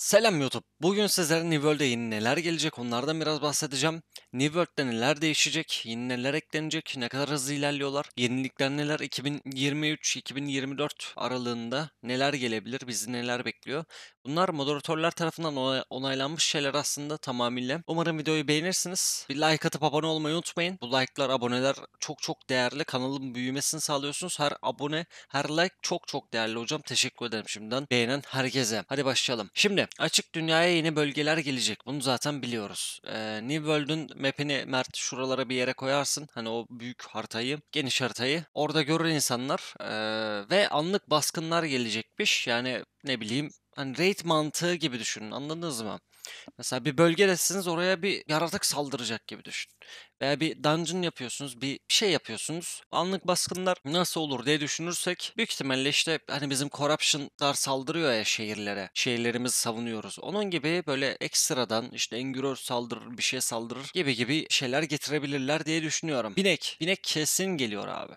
Selam YouTube. Bugün sizlere New World'e yeni neler gelecek onlardan biraz bahsedeceğim. New World'de neler değişecek, yeni neler eklenecek, ne kadar hızlı ilerliyorlar, yenilikler neler 2023-2024 aralığında neler gelebilir, bizi neler bekliyor. Bunlar moderatörler tarafından onaylanmış şeyler aslında tamamıyla. Umarım videoyu beğenirsiniz. Bir like atıp abone olmayı unutmayın. Bu like'lar, aboneler çok çok değerli. Kanalın büyümesini sağlıyorsunuz. Her abone, her like çok çok değerli hocam. Teşekkür ederim şimdiden beğenen herkese. Hadi başlayalım. Şimdi açık dünyaya yeni bölgeler gelecek. Bunu zaten biliyoruz. Ee, New World'un map'ini Mert şuralara bir yere koyarsın. Hani o büyük haritayı, geniş haritayı. Orada görür insanlar ee, ve anlık baskınlar gelecekmiş. Yani ne bileyim hani raid mantığı gibi düşünün anladınız mı? Mesela bir bölgedesiniz oraya bir yaratık saldıracak gibi düşün. Veya bir dungeon yapıyorsunuz, bir şey yapıyorsunuz. Anlık baskınlar nasıl olur diye düşünürsek büyük ihtimalle işte hani bizim corruption'lar saldırıyor ya şehirlere. Şehirlerimizi savunuyoruz. Onun gibi böyle ekstradan işte engürör saldırır, bir şey saldırır gibi gibi şeyler getirebilirler diye düşünüyorum. Binek. Binek kesin geliyor abi.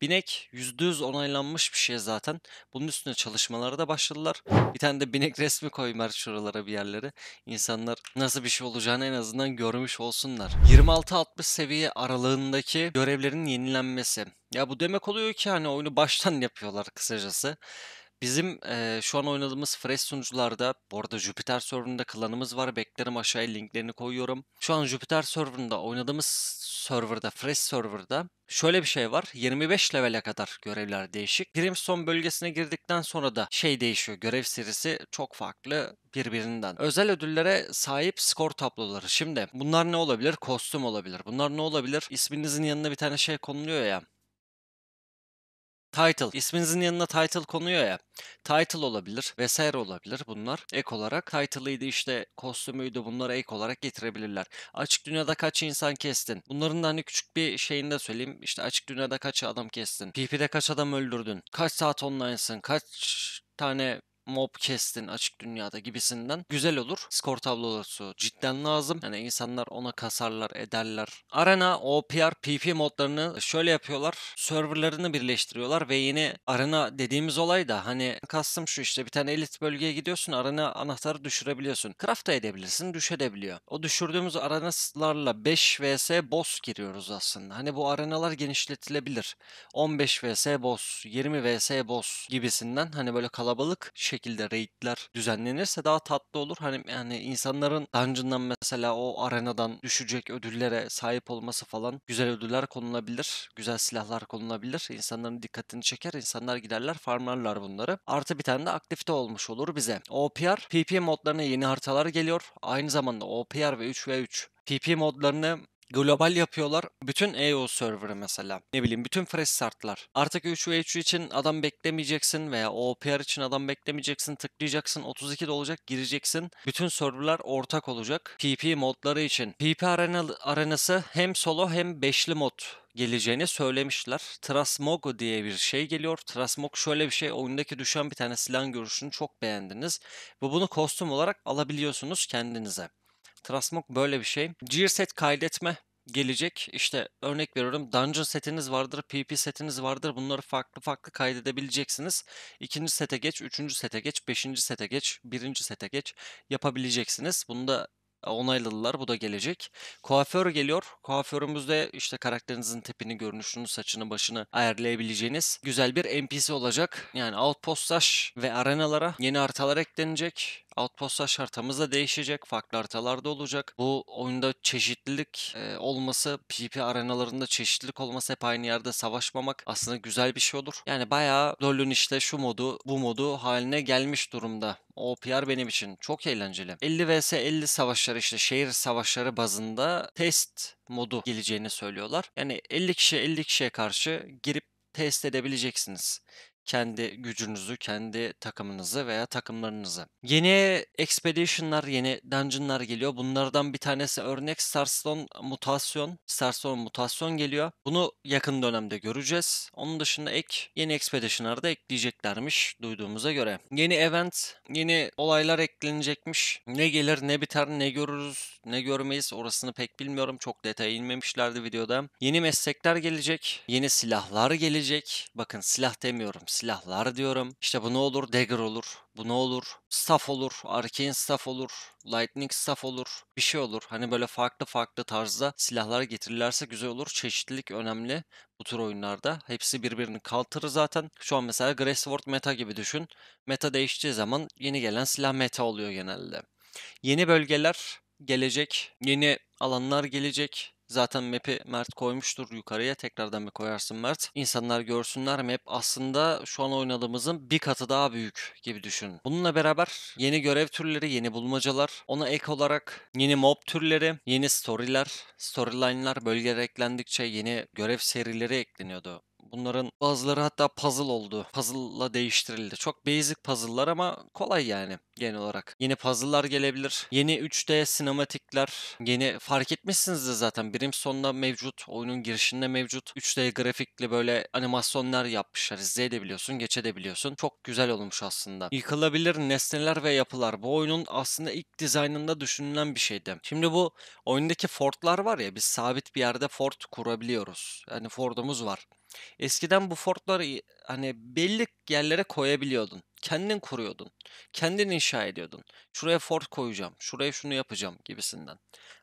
Binek %100 onaylanmış bir şey zaten. Bunun üstüne çalışmalara da başladılar. Bir tane de binek resmi koymer şuralara bir yerlere. İnsanlar nasıl bir şey olacağını en azından görmüş olsunlar. 26-60 seviye aralığındaki görevlerin yenilenmesi. Ya bu demek oluyor ki hani oyunu baştan yapıyorlar kısacası. Bizim eee, şu an oynadığımız fresh sunucularda bu arada Jupiter server'ında klanımız var. Beklerim aşağıya linklerini koyuyorum. Şu an Jupiter server'ında oynadığımız server'da fresh server'da şöyle bir şey var. 25 levele kadar görevler değişik. Brimstone bölgesine girdikten sonra da şey değişiyor. Görev serisi çok farklı birbirinden. Özel ödüllere sahip skor tabloları. Şimdi bunlar ne olabilir? Kostüm olabilir. Bunlar ne olabilir? İsminizin yanına bir tane şey konuluyor ya. Title. isminizin yanına title konuyor ya. Title olabilir vesaire olabilir bunlar. Ek olarak title'ıydı işte kostümüydü bunları ek olarak getirebilirler. Açık dünyada kaç insan kestin? Bunların da hani küçük bir şeyini de söyleyeyim. İşte açık dünyada kaç adam kestin? PP'de kaç adam öldürdün? Kaç saat online'sın? Kaç tane mob kestin açık dünyada gibisinden güzel olur. Skor tablosu cidden lazım. Yani insanlar ona kasarlar, ederler. Arena, OPR, PP modlarını şöyle yapıyorlar. Serverlarını birleştiriyorlar ve yine arena dediğimiz olay da hani kastım şu işte bir tane elit bölgeye gidiyorsun arena anahtarı düşürebiliyorsun. Craft da edebilirsin, düşedebiliyor. O düşürdüğümüz arenalarla 5 vs boss giriyoruz aslında. Hani bu arenalar genişletilebilir. 15 vs boss, 20 vs boss gibisinden hani böyle kalabalık şekilde raidler düzenlenirse daha tatlı olur. Hani yani insanların dungeon'dan mesela o arenadan düşecek ödüllere sahip olması falan güzel ödüller konulabilir. Güzel silahlar konulabilir. İnsanların dikkatini çeker. insanlar giderler farmlarlar bunları. Artı bir tane de aktifte olmuş olur bize. OPR, PP modlarına yeni haritalar geliyor. Aynı zamanda OPR ve 3v3 PP modlarını global yapıyorlar. Bütün EO server'ı mesela. Ne bileyim bütün fresh startlar. Artık H3H3 için adam beklemeyeceksin veya OPR için adam beklemeyeceksin. Tıklayacaksın 32 olacak gireceksin. Bütün server'lar ortak olacak. PP modları için. PP arena, arenası hem solo hem beşli mod geleceğini söylemişler. Trasmog diye bir şey geliyor. Trasmog şöyle bir şey oyundaki düşen bir tane silah görüşünü çok beğendiniz ve bunu kostüm olarak alabiliyorsunuz kendinize. Trasmog böyle bir şey. Gear set kaydetme gelecek. İşte örnek veriyorum dungeon setiniz vardır, PP setiniz vardır. Bunları farklı farklı kaydedebileceksiniz. İkinci sete geç, üçüncü sete geç, beşinci sete geç, birinci sete geç yapabileceksiniz. Bunu da onayladılar. Bu da gelecek. Kuaför geliyor. Kuaförümüzde işte karakterinizin tipini, görünüşünü, saçını, başını ayarlayabileceğiniz güzel bir NPC olacak. Yani outpost ve arenalara yeni haritalar eklenecek. Outpostlaş haritamız da değişecek. Farklı da olacak. Bu oyunda çeşitlilik e, olması, PvP arenalarında çeşitlilik olması hep aynı yerde savaşmamak aslında güzel bir şey olur. Yani bayağı LoL'ün işte şu modu, bu modu haline gelmiş durumda. OPR benim için çok eğlenceli. 50 vs 50 savaşları işte şehir savaşları bazında test modu geleceğini söylüyorlar. Yani 50 kişi 50 kişiye karşı girip test edebileceksiniz kendi gücünüzü, kendi takımınızı veya takımlarınızı. Yeni expedition'lar, yeni dungeon'lar geliyor. Bunlardan bir tanesi örnek Starstone mutasyon. Starstone mutasyon geliyor. Bunu yakın dönemde göreceğiz. Onun dışında ek yeni expedition'lar da ekleyeceklermiş duyduğumuza göre. Yeni event, yeni olaylar eklenecekmiş. Ne gelir, ne biter, ne görürüz, ne görmeyiz orasını pek bilmiyorum. Çok detaya inmemişlerdi videoda. Yeni meslekler gelecek, yeni silahlar gelecek. Bakın silah demiyorum silahlar diyorum. İşte bu ne olur? Dagger olur. Bu ne olur? Staff olur. Arcane staff olur. Lightning staff olur. Bir şey olur. Hani böyle farklı farklı tarzda silahlar getirirlerse güzel olur. Çeşitlilik önemli bu tür oyunlarda. Hepsi birbirini kaltırır zaten. Şu an mesela Graceward meta gibi düşün. Meta değiştiği zaman yeni gelen silah meta oluyor genelde. Yeni bölgeler gelecek. Yeni alanlar gelecek Zaten map'i Mert koymuştur yukarıya. Tekrardan bir koyarsın Mert. İnsanlar görsünler map aslında şu an oynadığımızın bir katı daha büyük gibi düşün. Bununla beraber yeni görev türleri, yeni bulmacalar, ona ek olarak yeni mob türleri, yeni storyler, storyline'lar bölgelere eklendikçe yeni görev serileri ekleniyordu. Bunların bazıları hatta puzzle oldu. Puzzle'la değiştirildi. Çok basic puzzle'lar ama kolay yani genel olarak. Yeni puzzle'lar gelebilir. Yeni 3D sinematikler. Yeni fark etmişsiniz de zaten birim sonunda mevcut. Oyunun girişinde mevcut. 3D grafikli böyle animasyonlar yapmışlar. İzleyebiliyorsun, geçebiliyorsun. Çok güzel olmuş aslında. Yıkılabilir nesneler ve yapılar. Bu oyunun aslında ilk dizaynında düşünülen bir şeydi. Şimdi bu oyundaki fortlar var ya biz sabit bir yerde fort kurabiliyoruz. Yani fordumuz var. Eskiden bu fortları hani belli yerlere koyabiliyordun kendin kuruyordun. Kendin inşa ediyordun. Şuraya Ford koyacağım, şuraya şunu yapacağım gibisinden.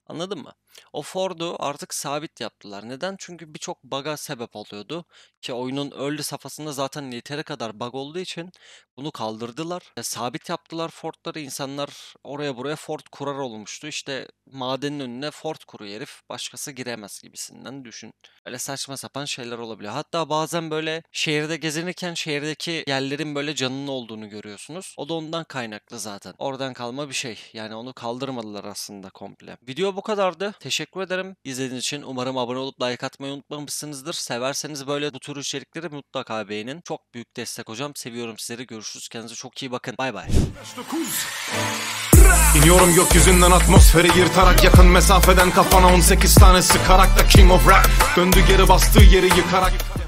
Anladın mı? O Ford'u artık sabit yaptılar. Neden? Çünkü birçok bug'a sebep oluyordu. Ki oyunun early safhasında zaten yeteri kadar bug olduğu için bunu kaldırdılar. E, sabit yaptılar Ford'ları. İnsanlar oraya buraya Ford kurar olmuştu. İşte madenin önüne Ford kuruyor herif. Başkası giremez gibisinden düşün. Öyle saçma sapan şeyler olabiliyor. Hatta bazen böyle şehirde gezinirken şehirdeki yerlerin böyle canını olduğu olduğunu görüyorsunuz. O da ondan kaynaklı zaten. Oradan kalma bir şey. Yani onu kaldırmadılar aslında komple. Video bu kadardı. Teşekkür ederim izlediğiniz için. Umarım abone olup like atmayı unutmamışsınızdır. Severseniz böyle bu tür içerikleri mutlaka beğenin. Çok büyük destek hocam. Seviyorum sizleri. Görüşürüz. Kendinize çok iyi bakın. Bay bay. İniyorum gökyüzünden atmosfere yırtarak Yakın mesafeden kafana 18 tane sıkarak da King of Rap Döndü geri bastığı yeri yıkarak